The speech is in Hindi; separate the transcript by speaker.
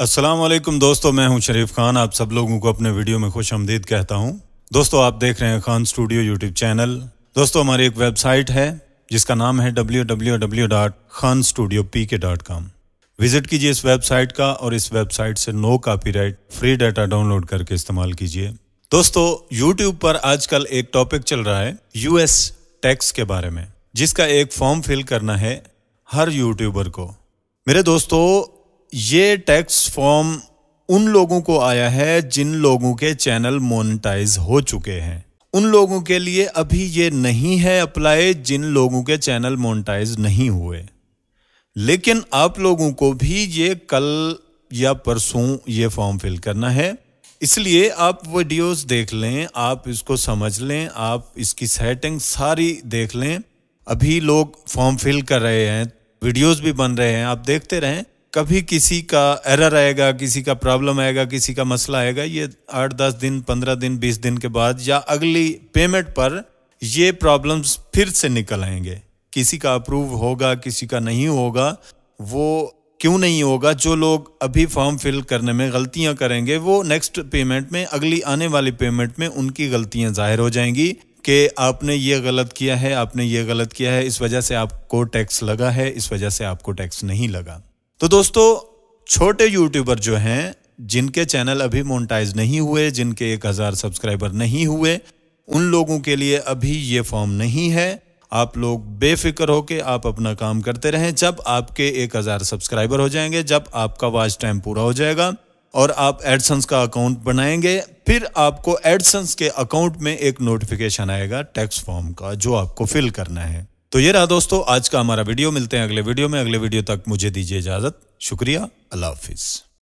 Speaker 1: असलम दोस्तों मैं हूं शरीफ खान आप सब लोगों को अपने वीडियो में खुश आमदीद कहता हूं दोस्तों आप देख रहे हैं खान स्टूडियो यूट्यूब चैनल दोस्तों हमारी एक वेबसाइट है जिसका नाम है www.khanstudiopk.com विजिट कीजिए इस वेबसाइट का और इस वेबसाइट से no right free data download करके इस्तेमाल कीजिए दोस्तों यूट्यूब पर आजकल एक टॉपिक चल रहा है यूएस टैक्स के बारे में जिसका एक फॉर्म फिल करना है हर यूट्यूबर को मेरे दोस्तों ये टैक्स फॉर्म उन लोगों को आया है जिन लोगों के चैनल मोनेटाइज हो चुके हैं उन लोगों के लिए अभी ये नहीं है अप्लाई जिन लोगों के चैनल मोनेटाइज नहीं हुए लेकिन आप लोगों को भी ये कल या परसों ये फॉर्म फिल करना है इसलिए आप वीडियोस देख लें आप इसको समझ लें आप इसकी सेटिंग सारी देख लें अभी लोग फॉर्म फिल कर रहे हैं वीडियोस भी बन रहे हैं आप देखते रहें कभी किसी का एरर आएगा किसी का प्रॉब्लम आएगा किसी का मसला आएगा ये आठ दस दिन पंद्रह दिन बीस दिन के बाद या अगली पेमेंट पर ये प्रॉब्लम्स फिर से निकल आएंगे किसी का अप्रूव होगा किसी का नहीं होगा वो क्यों नहीं होगा जो लोग अभी फॉर्म फिल करने में गलतियां करेंगे वो नेक्स्ट पेमेंट में अगली आने वाली पेमेंट में उनकी गलतियां जाहिर हो जाएंगी कि आपने ये गलत किया है आपने ये गलत किया है इस वजह से आपको टैक्स लगा है इस वजह से आपको टैक्स नहीं लगा तो दोस्तों छोटे यूट्यूबर जो हैं जिनके चैनल अभी मोनटाइज नहीं हुए जिनके एक हज़ार सब्सक्राइबर नहीं हुए उन लोगों के लिए अभी ये फॉर्म नहीं है आप लोग बेफिक्र होकर आप अपना काम करते रहें जब आपके एक हज़ार सब्सक्राइबर हो जाएंगे जब आपका वॉच टाइम पूरा हो जाएगा और आप एडसन्स का अकाउंट बनाएंगे फिर आपको एडसन्स के अकाउंट में एक नोटिफिकेशन आएगा टैक्स फॉर्म का जो आपको फिल करना है तो ये रहा दोस्तों आज का हमारा वीडियो मिलते हैं अगले वीडियो में अगले वीडियो तक मुझे दीजिए इजाज़त शुक्रिया अल्लाह हाफिज़